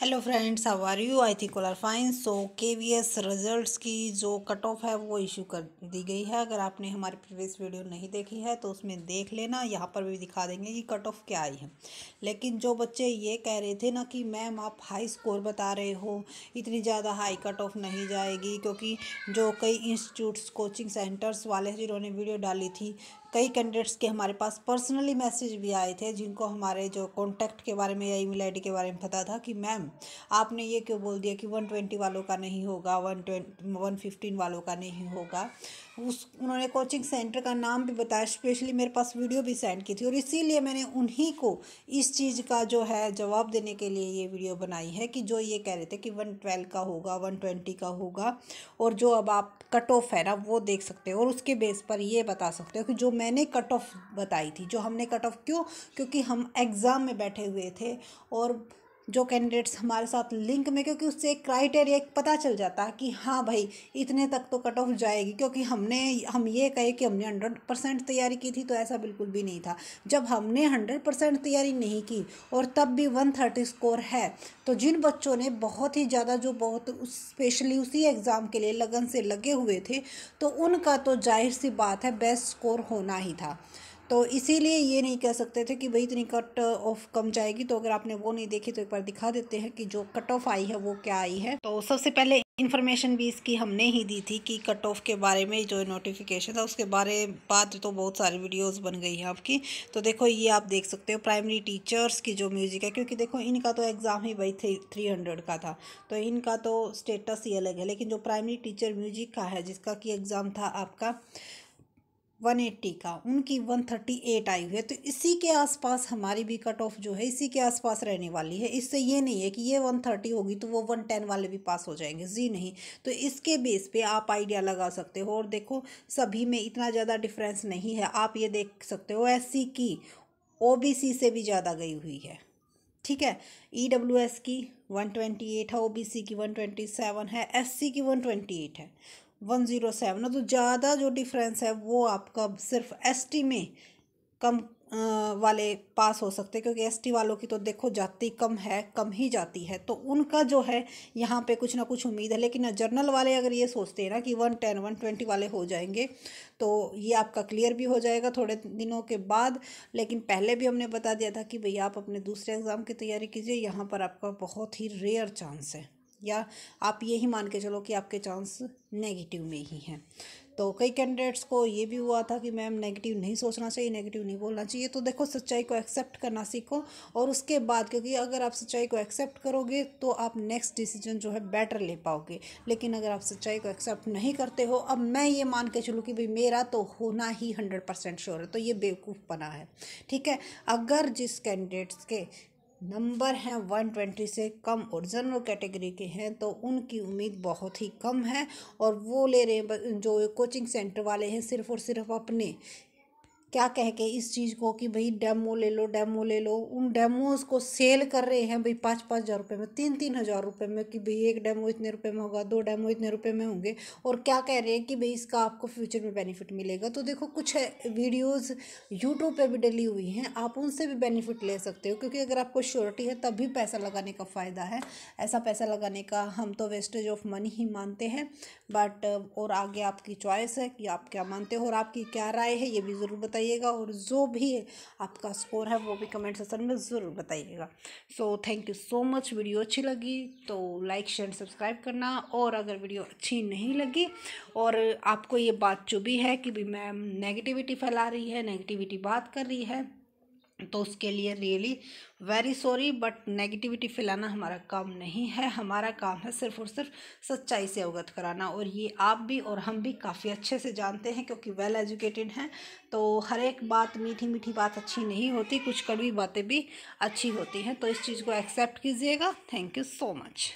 hello friends how are you I think are fine so K V S result की जो cut off है वो issue कर दी गई है अगर आपने हमारी प्रीवियस वीडियो नहीं देखी है तो उसमें देख लेना यहाँ पर भी दिखा देंगे कि कट ऑफ क्या आई है लेकिन जो बच्चे ये कह रहे थे ना कि मैम आप हाई स्कोर बता रहे हो इतनी ज़्यादा हाई कट ऑफ नहीं जाएगी क्योंकि जो कई इंस्टीट्यूट्स कोचिंग सेंटर्स वाले जिन्होंने वीडियो डाली थी कई कैंडिडेट्स के हमारे पास पर्सनली मैसेज भी आए थे जिनको हमारे जो कॉन्टैक्ट के बारे में या ईमेल डी के बारे में पता था कि मैम आपने ये क्यों बोल दिया कि वन ट्वेंटी वालों का नहीं होगा वन ट्वेंटी वन फिफ्टीन वालों का नहीं होगा उस उन्होंने कोचिंग सेंटर का नाम भी बताया स्पेशली मेरे पास वीडियो भी सेंड की थी और इसीलिए मैंने उन्हीं को इस चीज़ का जो है जवाब देने के लिए ये वीडियो बनाई है कि जो ये कह रहे थे कि वन ट्वेल्व का होगा वन ट्वेंटी का होगा और जो अब आप कट ऑफ है ना वो देख सकते हो और उसके बेस पर ये बता सकते हो कि जो मैंने कट ऑफ बताई थी जो हमने कट ऑफ क्यों क्योंकि हम एग्ज़ाम में बैठे हुए थे और जो कैंडिडेट्स हमारे साथ लिंक में क्योंकि उससे एक क्राइटेरिया एक पता चल जाता है कि हाँ भाई इतने तक तो कट ऑफ जाएगी क्योंकि हमने हम ये कहे कि हमने हंड्रेड परसेंट तैयारी की थी तो ऐसा बिल्कुल भी नहीं था जब हमने हंड्रेड परसेंट तैयारी नहीं की और तब भी वन थर्टी स्कोर है तो जिन बच्चों ने बहुत ही ज़्यादा जो बहुत स्पेशली उसी एग्ज़ाम के लिए लगन से लगे हुए थे तो उनका तो जाहिर सी बात है बेस्ट स्कोर होना ही था तो इसीलिए ये नहीं कह सकते थे कि भाई इतनी कट ऑफ कम जाएगी तो अगर आपने वो नहीं देखी तो एक बार दिखा देते हैं कि जो कट ऑफ आई है वो क्या आई है तो सबसे पहले इन्फॉर्मेशन भी इसकी हमने ही दी थी कि कट ऑफ के बारे में जो नोटिफिकेशन था उसके बारे बाद तो बहुत सारी वीडियोस बन गई हैं आपकी तो देखो ये आप देख सकते हो प्राइमरी टीचर्स की जो म्यूज़िक है क्योंकि देखो इनका तो एग्ज़ाम ही भाई थ्री थ्री हंड्रेड का था तो इनका तो स्टेटस ही अलग है लेकिन जो प्राइमरी टीचर म्यूज़िक का है जिसका कि एग्ज़ाम था आपका वन एट्टी का उनकी वन थर्टी एट आई हुई है तो इसी के आसपास हमारी भी कट ऑफ जो है इसी के आसपास रहने वाली है इससे ये नहीं है कि ये वन थर्टी होगी तो वो वन टेन वाले भी पास हो जाएंगे जी नहीं तो इसके बेस पे आप आइडिया लगा सकते हो और देखो सभी में इतना ज़्यादा डिफरेंस नहीं है आप ये देख सकते हो एस की ओ से भी ज़्यादा गई हुई है ठीक है ई डब्ल्यू एस की वन ट्वेंटी एट है ओ बी सी की वन ट्वेंटी सेवन है एस सी की वन ट्वेंटी एट है वन ज़ीरो सेवन तो ज़्यादा जो डिफरेंस है वो आपका सिर्फ एस टी में कम वाले पास हो सकते हैं क्योंकि टी वालों की तो देखो जाति कम है कम ही जाती है तो उनका जो है यहाँ पे कुछ ना कुछ उम्मीद है लेकिन जर्नल वाले अगर ये सोचते हैं ना कि वन टेन वन ट्वेंटी वाले हो जाएंगे तो ये आपका क्लियर भी हो जाएगा थोड़े दिनों के बाद लेकिन पहले भी हमने बता दिया था कि भैया आप अपने दूसरे एग्ज़ाम की तैयारी कीजिए यहाँ पर आपका बहुत ही रेयर चांस है या आप यही मान के चलो कि आपके चांस नेगेटिव में ही हैं तो कई कैंडिडेट्स को ये भी हुआ था कि मैम नेगेटिव नहीं सोचना चाहिए नेगेटिव नहीं बोलना चाहिए तो देखो सच्चाई को एक्सेप्ट करना सीखो और उसके बाद क्योंकि अगर आप सच्चाई को एक्सेप्ट करोगे तो आप नेक्स्ट डिसीजन जो है बेटर ले पाओगे लेकिन अगर आप सच्चाई को एक्सेप्ट नहीं करते हो अब मैं ये मान के चलूँ कि भाई मेरा तो होना ही हंड्रेड परसेंट श्योर है तो ये बेवकूफ़ बना है ठीक है अगर जिस कैंडिडेट्स के नंबर हैं वन ट्वेंटी से कम और जनरल कैटेगरी के हैं तो उनकी उम्मीद बहुत ही कम है और वो ले रहे हैं जो कोचिंग सेंटर वाले हैं सिर्फ और सिर्फ अपने क्या कह के इस चीज़ को कि भाई डेमो ले लो डेमो ले लो उन डेमोज को सेल कर रहे हैं भाई पाँच पाँच हज़ार रुपये में तीन तीन हज़ार रुपये में कि भाई एक डेमो इतने रुपए में होगा दो डेमो इतने रुपए में होंगे और क्या कह रहे हैं कि भाई इसका आपको फ्यूचर में बेनिफिट मिलेगा तो देखो कुछ वीडियोज़ यूट्यूब पर भी डली हुई हैं आप उनसे भी बेनिफिट ले सकते हो क्योंकि अगर आपको श्योरिटी है तब भी पैसा लगाने का फ़ायदा है ऐसा पैसा लगाने का हम तो वेस्टेज ऑफ मनी ही मानते हैं बट और आगे आपकी चॉइस है कि आप क्या मानते हो और आपकी क्या राय है ये भी ज़रूर बताइए बताइएगा और जो भी आपका स्कोर है वो भी कमेंट सेक्शन में ज़रूर बताइएगा so thank you so much video अच्छी लगी तो लाइक शेयर सब्सक्राइब करना और अगर वीडियो अच्छी नहीं लगी और आपको ये बात चुभी है कि भी मैम नेगेटिविटी फैला रही है नेगेटिविटी बात कर रही है तो उसके लिए really very sorry but negativity फैलाना हमारा काम नहीं है हमारा काम है सिर्फ और सिर्फ सच्चाई से अवगत कराना और ये आप भी और हम भी काफ़ी अच्छे से जानते हैं क्योंकि वेल एजुकेटेड हैं तो हर एक बात मीठी मीठी बात अच्छी नहीं होती कुछ कड़वी बातें भी अच्छी होती हैं तो इस चीज़ को एक्सेप्ट कीजिएगा थैंक यू सो मच